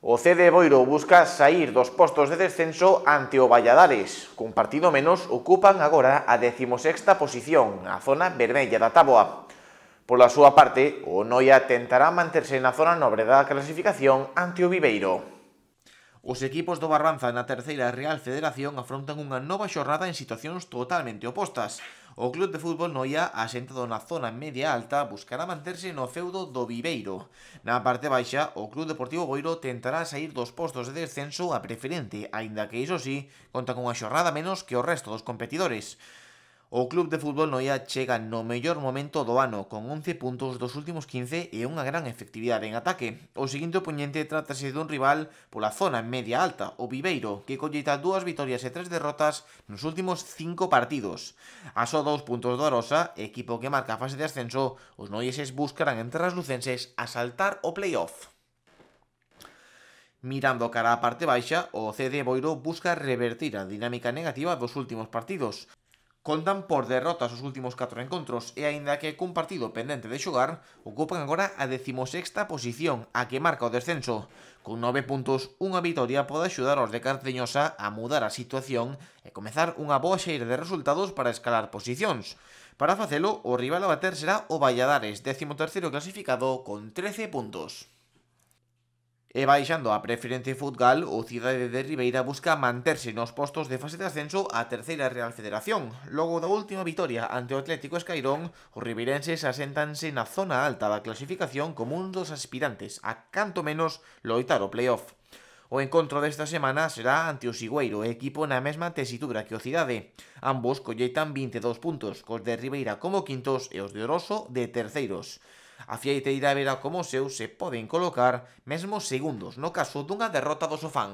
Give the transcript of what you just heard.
O Cede Boiro busca sair dos postos de descenso ante o Valladares. Cun partido menos, ocupan agora a 16ª posición, a zona vermella da Taboa. Pola súa parte, o Noia tentará manterse na zona nobre da clasificación ante o Viveiro. Os equipos do Barbanza na terceira Real Federación afrontan unha nova xornada en situacións totalmente opostas. O club de fútbol Noia, asentado na zona media alta, buscará manterse no feudo do Viveiro. Na parte baixa, o club deportivo Boiro tentará sair dos postos de descenso a preferente, aínda que iso sí, conta cunha xorrada menos que o resto dos competidores. O Club de Fútbol Noia chega no mellor momento do ano, con 11 puntos dos últimos 15 e unha gran efectividade en ataque. O seguinte oponente trátase dun rival pola zona media alta, o Viveiro, que colleita dúas vitorias e tres derrotas nos últimos cinco partidos. A só dous puntos do Arosa, equipo que marca a fase de ascenso, os noieses buscarán en terras lucenses asaltar o playoff. Mirando cara á parte baixa, o CD Boiro busca revertir a dinámica negativa dos últimos partidos contan por derrotas os últimos 4 encontros e aínda que cun partido pendente de xogar, ocupan agora a 16ª posición, a que marca o descenso. Con 9 puntos, unha vitoria pode axudar aos de Carteñosa a mudar a situación e comezar unha boa xeira de resultados para escalar posicións. Para facelo, o rival a bater será o Valladares, 13º clasificado con 13 puntos. E baixando a preferente Futgal, o Cidade de Ribeira busca manterse nos postos de fase de ascenso á terceira Real Federación. Logo da última vitoria ante o Atlético Escairón, os ribeirenses asentanse na zona alta da clasificación como un dos aspirantes a canto menos loitar o playoff. O encontro desta semana será ante o Sigüeiro, equipo na mesma tesitura que o Cidade. Ambos colleitan 22 puntos, cos de Ribeira como quintos e os de Oroso de terceiros a fieiteira verá como os seus se poden colocar mesmo segundos no caso dunha derrota do Sofán.